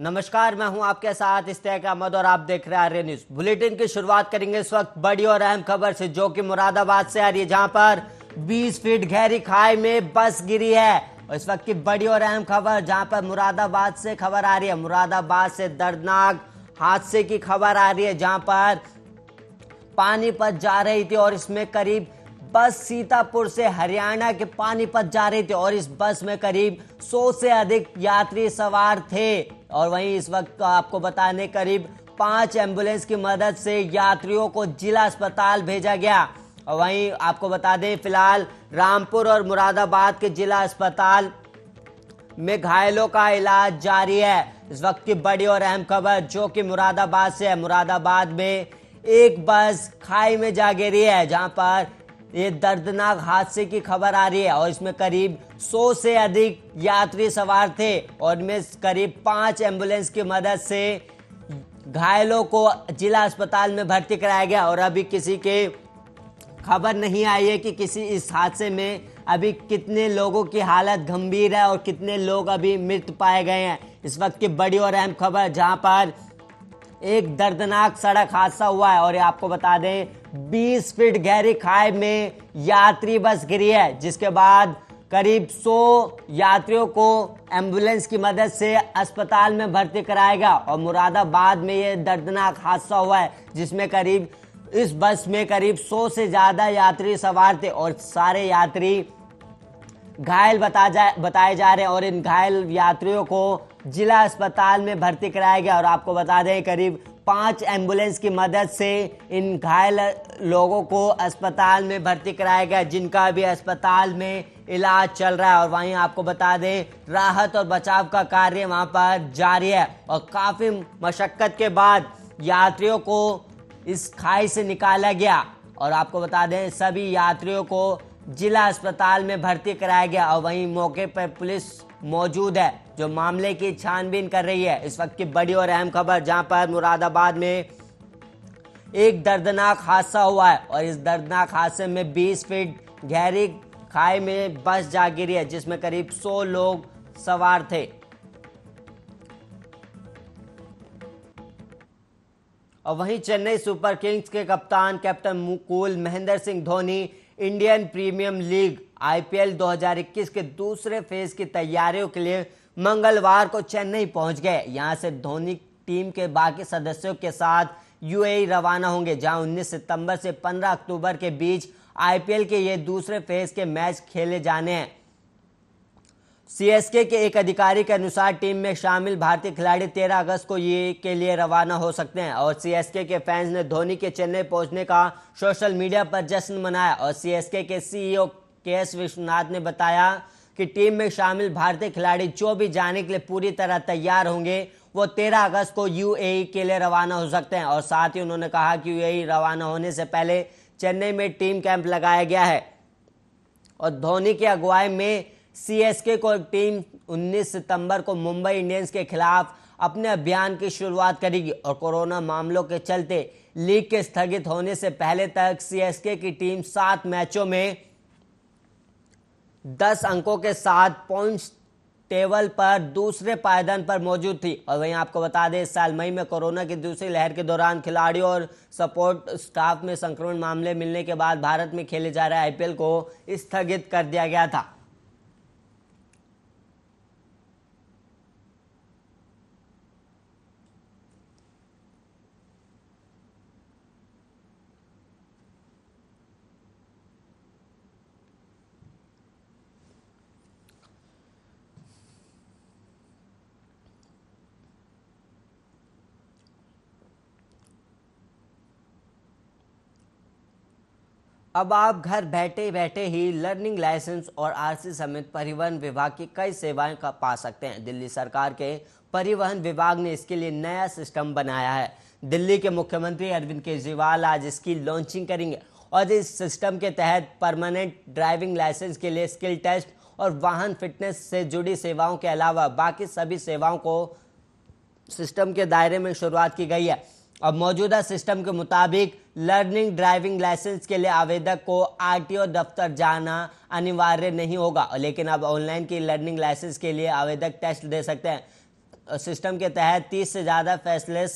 नमस्कार मैं हूं आपके साथ इश्तेक अहमद और आप देख रहे हैं आर्य न्यूज बुलेटिन की शुरुआत करेंगे इस वक्त बड़ी और अहम खबर से जो कि मुरादाबाद से आ रही है जहां पर 20 फीट गहरी खाई में बस गिरी है और इस वक्त की बड़ी और अहम खबर जहां पर मुरादाबाद से खबर आ रही है मुरादाबाद से दर्दनाक हादसे की खबर आ रही है जहां पर पानीपत जा रही थी और इसमें करीब बस सीतापुर से हरियाणा के पानीपत जा रही थी और इस बस में करीब 100 से अधिक यात्री सवार थे और वहीं इस वक्त आपको बताने करीब पांच एम्बुलेंस की मदद से यात्रियों को जिला अस्पताल भेजा गया और वहीं आपको बता दें फिलहाल रामपुर और मुरादाबाद के जिला अस्पताल में घायलों का इलाज जारी है इस वक्त की बड़ी और अहम खबर जो कि मुरादाबाद से है मुरादाबाद में एक बस खाई में जा गिरी है जहां पर ये दर्दनाक हादसे की खबर आ रही है और इसमें करीब 100 से अधिक यात्री सवार थे और इनमें करीब पांच एम्बुलेंस की मदद से घायलों को जिला अस्पताल में भर्ती कराया गया और अभी किसी के खबर नहीं आई है कि किसी इस हादसे में अभी कितने लोगों की हालत गंभीर है और कितने लोग अभी मृत पाए गए हैं इस वक्त की बड़ी और अहम खबर जहां पर एक दर्दनाक सड़क हादसा हुआ है और ये आपको बता दें 20 फीट गहरी खाई में यात्री बस गिरी है जिसके बाद करीब 100 यात्रियों को एम्बुलेंस की मदद से अस्पताल में भर्ती कराएगा और मुरादाबाद में ये दर्दनाक हादसा हुआ है जिसमें करीब इस बस में करीब 100 से ज़्यादा यात्री सवार थे और सारे यात्री घायल बता जा बताए जा रहे हैं और इन घायल यात्रियों को जिला अस्पताल में भर्ती कराया गया और आपको बता दें करीब पांच एम्बुलेंस की मदद से इन घायल लोगों को अस्पताल में भर्ती कराया गया जिनका भी अस्पताल में इलाज चल रहा है और वहीं आपको बता दें राहत और बचाव का कार्य वहां पर जारी है और काफ़ी मशक्क़त के बाद यात्रियों को इस खाई से निकाला गया और आपको बता दें सभी यात्रियों को जिला अस्पताल में भर्ती कराया गया और वहीं मौके पर पुलिस मौजूद है जो मामले की छानबीन कर रही है इस वक्त की बड़ी और अहम खबर जहां पर मुरादाबाद में एक दर्दनाक हादसा हुआ है और इस दर्दनाक हादसे में 20 फीट गहरी खाई में बस जा गिरी है जिसमें करीब 100 लोग सवार थे और वहीं चेन्नई सुपर किंग्स के कप्तान captain Mukul Mahendra Singh Dhoni Indian Premier League IPL 2021 के दूसरे फेज की तैयारियों के लिए मंगलवार को चेन्नई पहुंच गए यहां से धोनी टीम के बाकी सदस्यों के साथ यूएई रवाना होंगे जहां 19 सितंबर से 15 अक्टूबर के बीच आईपीएल के ये दूसरे फेज के मैच खेले जाने हैं सीएसके के एक अधिकारी के अनुसार टीम में शामिल भारतीय खिलाड़ी 13 अगस्त को ये के लिए रवाना हो सकते हैं और सीएसके के फैंस ने धोनी के चेन्नई पहुंचने का सोशल मीडिया पर जश्न मनाया और सीएसके के सीईओ के एस विश्वनाथ ने बताया कि टीम में शामिल भारतीय खिलाड़ी जो भी जाने के लिए पूरी तरह तैयार होंगे वो 13 अगस्त को यूएई के लिए रवाना हो सकते हैं और साथ ही उन्होंने कहा कि यूएई रवाना होने से पहले चेन्नई में टीम कैंप लगाया गया है और धोनी की अगुवाई में सीएसके को टीम 19 सितंबर को मुंबई इंडियंस के खिलाफ अपने अभियान की शुरुआत करेगी और कोरोना मामलों के चलते लीग के स्थगित होने से पहले तक सीएसके की टीम सात मैचों में दस अंकों के साथ पॉइंट्स टेबल पर दूसरे पायदान पर मौजूद थी और वहीं आपको बता दें इस साल मई में कोरोना की दूसरी लहर के दौरान खिलाड़ियों और सपोर्ट स्टाफ में संक्रमण मामले मिलने के बाद भारत में खेले जा रहे आईपीएल को स्थगित कर दिया गया था अब आप घर बैठे बैठे ही लर्निंग लाइसेंस और आरसी समेत परिवहन विभाग की कई सेवाएं का पा सकते हैं दिल्ली सरकार के परिवहन विभाग ने इसके लिए नया सिस्टम बनाया है दिल्ली के मुख्यमंत्री अरविंद केजरीवाल आज इसकी लॉन्चिंग करेंगे और इस सिस्टम के तहत परमानेंट ड्राइविंग लाइसेंस के लिए स्किल टेस्ट और वाहन फिटनेस से जुड़ी सेवाओं के अलावा बाकी सभी सेवाओं को सिस्टम के दायरे में शुरुआत की गई है अब मौजूदा सिस्टम के मुताबिक लर्निंग ड्राइविंग लाइसेंस के लिए आवेदक को आरटीओ दफ्तर जाना अनिवार्य नहीं होगा लेकिन अब ऑनलाइन की लर्निंग लाइसेंस के लिए आवेदक टेस्ट दे सकते हैं सिस्टम के तहत तीस से ज़्यादा फेसलेस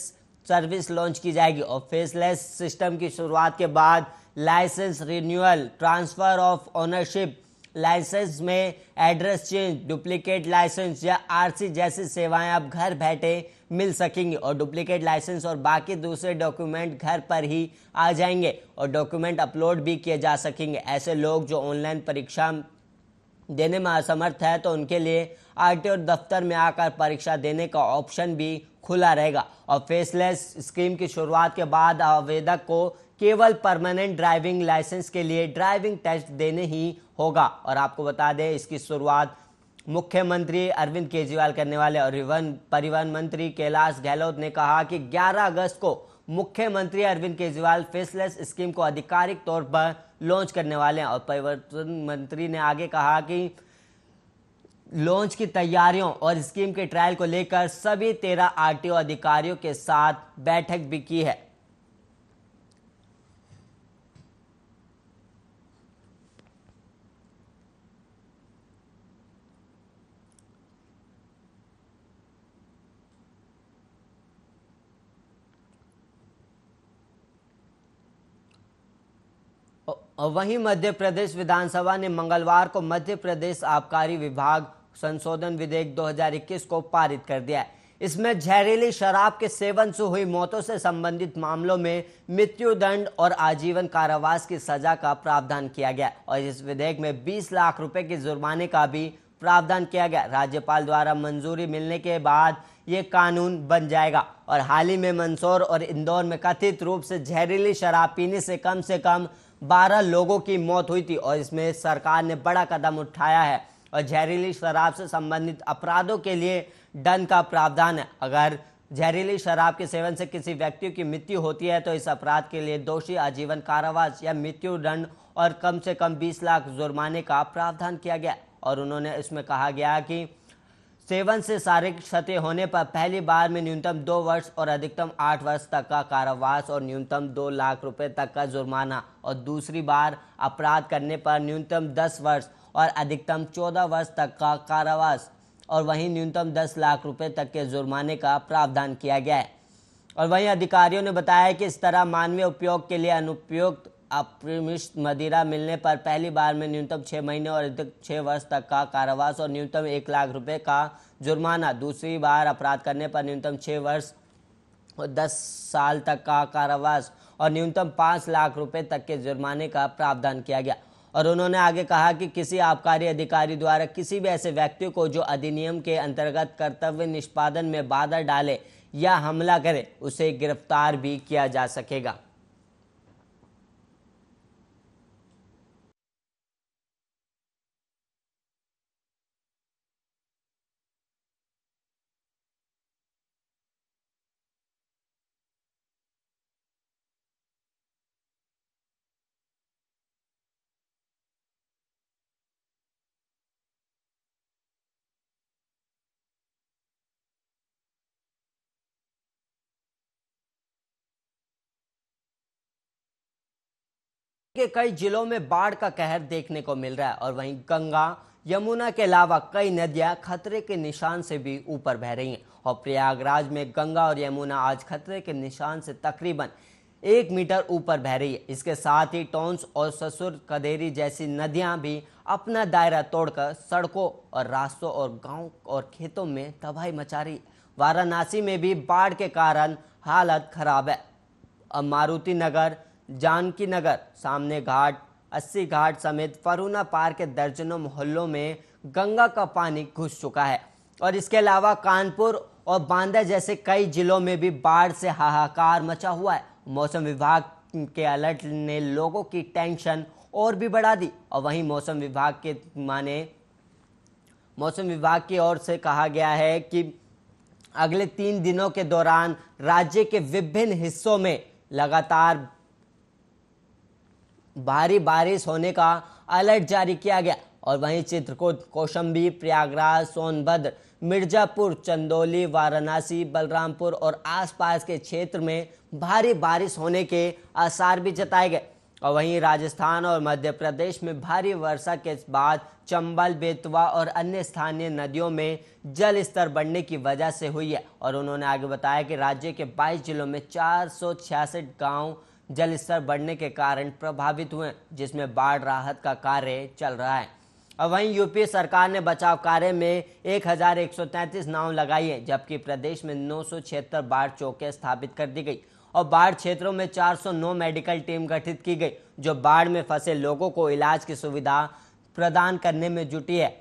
सर्विस लॉन्च की जाएगी और फेसलेस सिस्टम की शुरुआत के बाद license renewal transfer of ownership license में एड्रेस चेंज डुप्लीकेट लाइसेंस या आरसी जैसी सेवाएं आप घर बैठे मिल सकेंगी और डुप्लीकेट लाइसेंस और बाकी दूसरे डॉक्यूमेंट घर पर ही आ जाएंगे और डॉक्यूमेंट अपलोड भी किए जा सकेंगे ऐसे लोग जो ऑनलाइन परीक्षा देने में असमर्थ है तो उनके लिए आर टी दफ्तर में आकर परीक्षा देने का ऑप्शन भी खुला रहेगा और फेसलेस स्कीम की शुरुआत के बाद आवेदक को केवल परमानेंट ड्राइविंग लाइसेंस के लिए ड्राइविंग टेस्ट देने ही होगा और आपको बता दें इसकी शुरुआत मुख्यमंत्री अरविंद केजरीवाल करने वाले और परिवहन मंत्री कैलाश गहलोत ने कहा कि 11 अगस्त को मुख्यमंत्री अरविंद केजरीवाल फेसलेस स्कीम को आधिकारिक तौर पर लॉन्च करने वाले हैं और परिवर्तन मंत्री ने आगे कहा कि लॉन्च की तैयारियों और स्कीम के ट्रायल को लेकर सभी तेरह आर अधिकारियों के साथ बैठक भी की है और वहीं मध्य प्रदेश विधानसभा ने मंगलवार को मध्य प्रदेश आबकारी विभाग संशोधन विधेयक 2021 को पारित कर दिया इसमें जहरीली शराब के सेवन से हुई मौतों से संबंधित मामलों में दंड और आजीवन कारावास की सजा का प्रावधान किया गया और इस विधेयक में 20 लाख रुपए के जुर्माने का भी प्रावधान किया गया राज्यपाल द्वारा मंजूरी मिलने के बाद ये कानून बन जाएगा और हाल ही में मंदसौर और इंदौर में कथित रूप से जहरीली शराब पीने से कम से कम बारह लोगों की मौत हुई थी और इसमें सरकार ने बड़ा कदम उठाया है और जहरीली शराब से संबंधित अपराधों के लिए दंड का प्रावधान है अगर जहरीली शराब के सेवन से किसी व्यक्ति की मृत्यु होती है तो इस अपराध के लिए दोषी आजीवन कारावास या मृत्यु दंड और कम से कम 20 लाख जुर्माने का प्रावधान किया गया और उन्होंने इसमें कहा गया कि सेवन से शारीरिक क्षति होने पर पहली बार में न्यूनतम दो वर्ष और अधिकतम आठ वर्ष तक का कारावास और न्यूनतम दो लाख रुपए तक का जुर्माना और दूसरी बार अपराध करने पर न्यूनतम दस वर्ष और अधिकतम चौदह वर्ष तक का कारावास और वहीं न्यूनतम दस लाख रुपए तक के जुर्माने का प्रावधान किया गया है और वहीं अधिकारियों ने बताया कि इस तरह मानवीय उपयोग के लिए अनुपयुक्त अप्रमिष्ट मदिरा मिलने पर पहली बार में न्यूनतम छः महीने और अधिक छः वर्ष तक का कारावास और न्यूनतम एक लाख रुपए का जुर्माना दूसरी बार अपराध करने पर न्यूनतम छः वर्ष और दस साल तक का कारावास और न्यूनतम पाँच लाख रुपए तक के जुर्माने का प्रावधान किया गया और उन्होंने आगे कहा कि किसी आबकारी अधिकारी द्वारा किसी भी ऐसे व्यक्ति को जो अधिनियम के अंतर्गत कर्तव्य निष्पादन में बाधा डाले या हमला करे उसे गिरफ्तार भी किया जा सकेगा के कई जिलों में बाढ़ का कहर देखने को मिल रहा है और वहीं गंगा यमुना के अलावा कई नदियां खतरे के निशान से भी ऊपर बह रही हैं और प्रयागराज में गंगा और यमुना आज खतरे के निशान से तकरीबन एक मीटर ऊपर बह रही है इसके साथ ही टोंस और ससुर कदेरी जैसी नदियां भी अपना दायरा तोड़कर सड़कों और रास्तों और गांव और खेतों में तबाही मचा रही है वाराणसी में भी बाढ़ के कारण हालत खराब है अब मारुति नगर जानकी नगर सामने घाट अस्सी घाट समेत फरूना पार के दर्जनों मोहल्लों में गंगा का पानी घुस चुका है और इसके अलावा कानपुर और बांदा जैसे कई जिलों में भी बाढ़ से हाहाकार मचा हुआ है मौसम विभाग के अलर्ट ने लोगों की टेंशन और भी बढ़ा दी और वहीं मौसम विभाग के माने मौसम विभाग की ओर से कहा गया है कि अगले तीन दिनों के दौरान राज्य के विभिन्न हिस्सों में लगातार भारी बारिश होने का अलर्ट जारी किया गया और वहीं चित्रकूट कौशंबी प्रयागराज सोनभद्र मिर्जापुर चंदौली वाराणसी बलरामपुर और आसपास के क्षेत्र में भारी बारिश होने के आसार भी जताए गए और वहीं राजस्थान और मध्य प्रदेश में भारी वर्षा के बाद चंबल बेतवा और अन्य स्थानीय नदियों में जल स्तर बढ़ने की वजह से हुई है और उन्होंने आगे बताया कि राज्य के 22 जिलों में चार गाँव जल स्तर बढ़ने के कारण प्रभावित हुए जिसमें बाढ़ राहत का कार्य चल रहा है और वहीं यूपी सरकार ने बचाव कार्य में 1133 नाव लगाई है जबकि प्रदेश में नौ बाढ़ चौके स्थापित कर दी गई और बाढ़ क्षेत्रों में 409 मेडिकल टीम गठित की गई जो बाढ़ में फंसे लोगों को इलाज की सुविधा प्रदान करने में जुटी है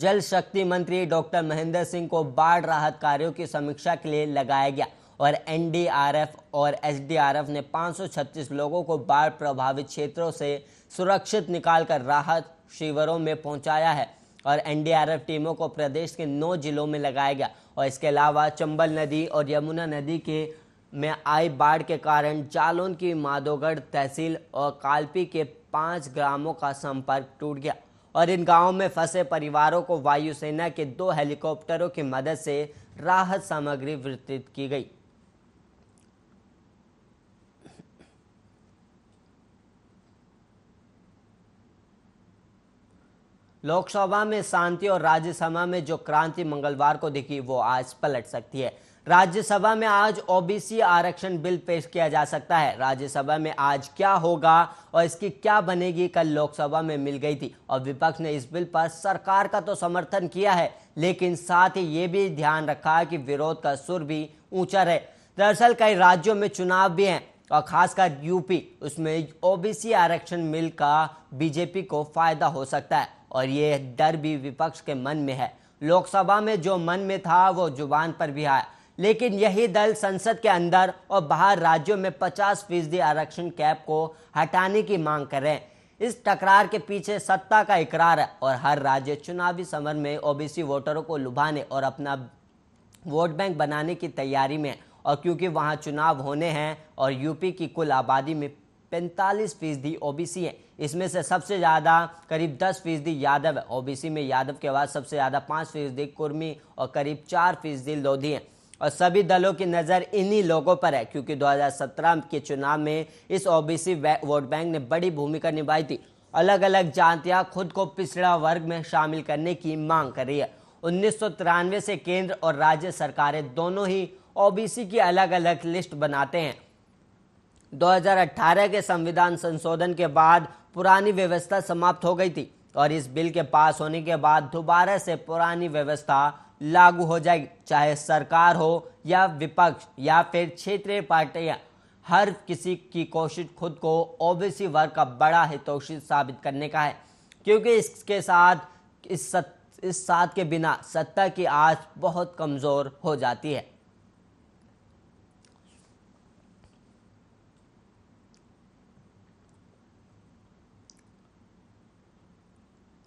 जल शक्ति मंत्री डॉक्टर महेंद्र सिंह को बाढ़ राहत कार्यों की समीक्षा के लिए लगाया गया और एनडीआरएफ और एसडीआरएफ ने 536 लोगों को बाढ़ प्रभावित क्षेत्रों से सुरक्षित निकालकर राहत शिविरों में पहुंचाया है और एनडीआरएफ टीमों को प्रदेश के नौ जिलों में लगाया गया और इसके अलावा चंबल नदी और यमुना नदी के में आई बाढ़ के कारण जालौन की माधोगढ़ तहसील और कालपी के पाँच ग्रामों का संपर्क टूट गया और इन गांवों में फंसे परिवारों को वायुसेना के दो हेलीकॉप्टरों की मदद से राहत सामग्री वितरित की गई लोकसभा में शांति और राज्यसभा में जो क्रांति मंगलवार को दिखी वो आज पलट सकती है राज्यसभा में आज ओबीसी आरक्षण बिल पेश किया जा सकता है राज्यसभा में आज क्या होगा और इसकी क्या बनेगी कल लोकसभा में मिल गई थी और विपक्ष ने इस बिल पर सरकार का तो समर्थन किया है लेकिन साथ ही ये भी ध्यान रखा कि विरोध का सुर भी ऊंचा रहे दरअसल कई राज्यों में चुनाव भी हैं और खासकर यूपी उसमें ओबीसी आरक्षण मिल का बीजेपी को फायदा हो सकता है और ये डर भी विपक्ष के मन में है लोकसभा में जो मन में था वो जुबान पर भी आया लेकिन यही दल संसद के अंदर और बाहर राज्यों में 50 फीसदी आरक्षण कैप को हटाने की मांग कर रहे हैं इस टकरार के पीछे सत्ता का इकरार है और हर राज्य चुनावी समर में ओबीसी वोटरों को लुभाने और अपना वोट बैंक बनाने की तैयारी में और क्योंकि वहां चुनाव होने हैं और यूपी की कुल आबादी में पैंतालीस फीसदी ओबीसी है इसमें से सबसे ज़्यादा करीब दस फीसदी यादव है ओबीसी में यादव के बाद सबसे ज़्यादा पाँच फीसदी कुर्मी और करीब चार फीसदी लोधी हैं और सभी दलों की नज़र इन्हीं लोगों पर है क्योंकि 2017 के चुनाव में इस ओबीसी वोट बैंक ने बड़ी भूमिका निभाई थी अलग अलग जातियां खुद को पिछड़ा वर्ग में शामिल करने की मांग कर रही है उन्नीस से केंद्र और राज्य सरकारें दोनों ही ओबीसी की अलग अलग लिस्ट बनाते हैं 2018 के संविधान संशोधन के बाद पुरानी व्यवस्था समाप्त हो गई थी और इस बिल के पास होने के बाद दोबारा से पुरानी व्यवस्था लागू हो जाएगी चाहे सरकार हो या विपक्ष या फिर क्षेत्रीय पार्टियां हर किसी की कोशिश खुद को ओबीसी वर्ग का बड़ा हितोषी साबित करने का है क्योंकि इसके साथ इस सत, इस साथ के बिना सत्ता की आज बहुत कमज़ोर हो जाती है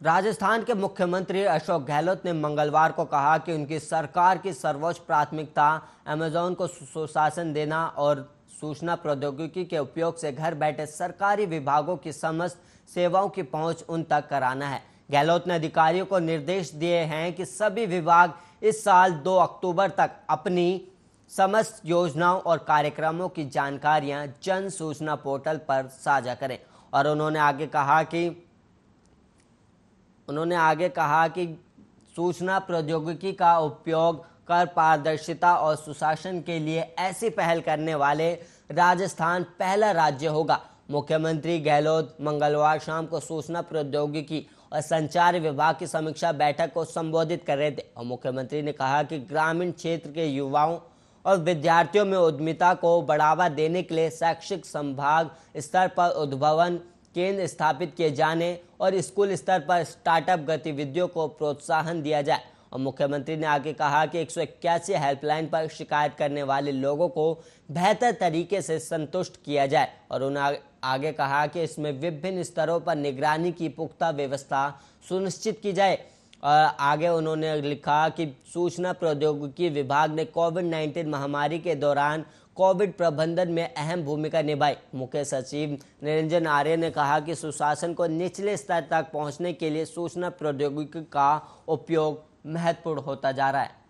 राजस्थान के मुख्यमंत्री अशोक गहलोत ने मंगलवार को कहा कि उनकी सरकार की सर्वोच्च प्राथमिकता अमेजोन को सुशासन देना और सूचना प्रौद्योगिकी के उपयोग से घर बैठे सरकारी विभागों की समस्त सेवाओं की पहुंच उन तक कराना है गहलोत ने अधिकारियों को निर्देश दिए हैं कि सभी विभाग इस साल 2 अक्टूबर तक अपनी समस्त योजनाओं और कार्यक्रमों की जानकारियां जन सूचना पोर्टल पर साझा करें और उन्होंने आगे कहा कि उन्होंने आगे कहा कि सूचना प्रौद्योगिकी का उपयोग कर पारदर्शिता और सुशासन के लिए ऐसी पहल करने वाले राजस्थान पहला राज्य होगा मुख्यमंत्री गहलोत मंगलवार शाम को सूचना प्रौद्योगिकी और संचार विभाग की समीक्षा बैठक को संबोधित कर रहे थे और मुख्यमंत्री ने कहा कि ग्रामीण क्षेत्र के युवाओं और विद्यार्थियों में उद्यमिता को बढ़ावा देने के लिए शैक्षिक संभाग स्तर पर उद्भवन केंद्र स्थापित किए जाने और स्कूल स्तर पर स्टार्टअप गतिविधियों को प्रोत्साहन दिया जाए और मुख्यमंत्री ने आगे कहा कि एक हेल्पलाइन पर शिकायत करने वाले लोगों को बेहतर तरीके से संतुष्ट किया जाए और उन्हें आगे कहा कि इसमें विभिन्न स्तरों पर निगरानी की पुख्ता व्यवस्था सुनिश्चित की जाए और आगे उन्होंने लिखा कि सूचना प्रौद्योगिकी विभाग ने कोविड 19 महामारी के दौरान कोविड प्रबंधन में अहम भूमिका निभाई मुख्य सचिव निरंजन आर्य ने कहा कि सुशासन को निचले स्तर तक पहुंचने के लिए सूचना प्रौद्योगिकी का उपयोग महत्वपूर्ण होता जा रहा है